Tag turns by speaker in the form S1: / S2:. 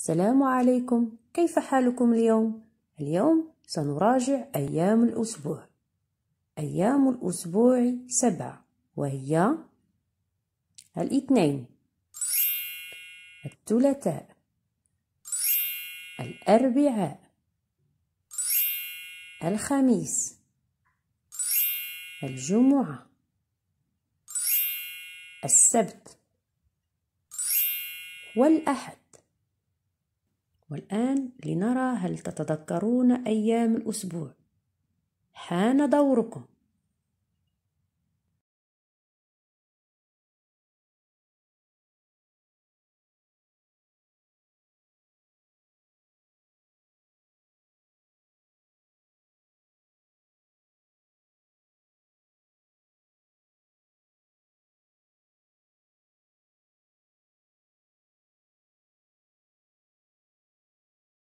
S1: السلام عليكم كيف حالكم اليوم اليوم سنراجع ايام الاسبوع ايام الاسبوع سبعه وهي الاثنين الثلاثاء الاربعاء الخميس الجمعه السبت والاحد والآن لنرى هل تتذكرون أيام الأسبوع حان دوركم